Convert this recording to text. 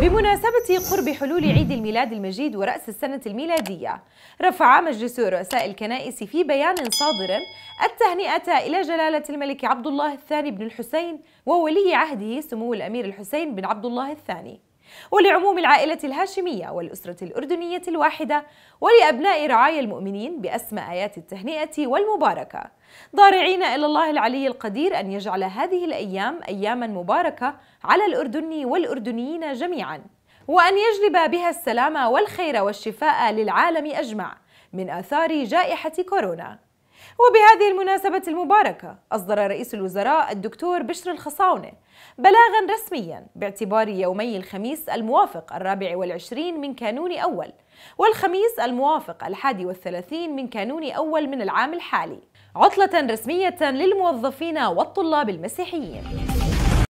بمناسبة قرب حلول عيد الميلاد المجيد ورأس السنة الميلادية رفع مجلس رؤساء الكنائس في بيان صادر التهنئة إلى جلالة الملك عبد الله الثاني بن الحسين وولي عهده سمو الأمير الحسين بن عبد الله الثاني ولعموم العائلة الهاشمية والأسرة الأردنية الواحدة ولأبناء رعايا المؤمنين بأسمى آيات التهنئة والمباركة ضارعين إلى الله العلي القدير أن يجعل هذه الأيام أياما مباركة على الأردن والأردنيين جميعا وأن يجلب بها السلام والخير والشفاء للعالم أجمع من آثار جائحة كورونا وبهذه المناسبة المباركة أصدر رئيس الوزراء الدكتور بشر الخصاونة بلاغا رسميا باعتبار يومي الخميس الموافق الرابع والعشرين من كانون أول والخميس الموافق الحادي والثلاثين من كانون أول من العام الحالي عطلة رسمية للموظفين والطلاب المسيحيين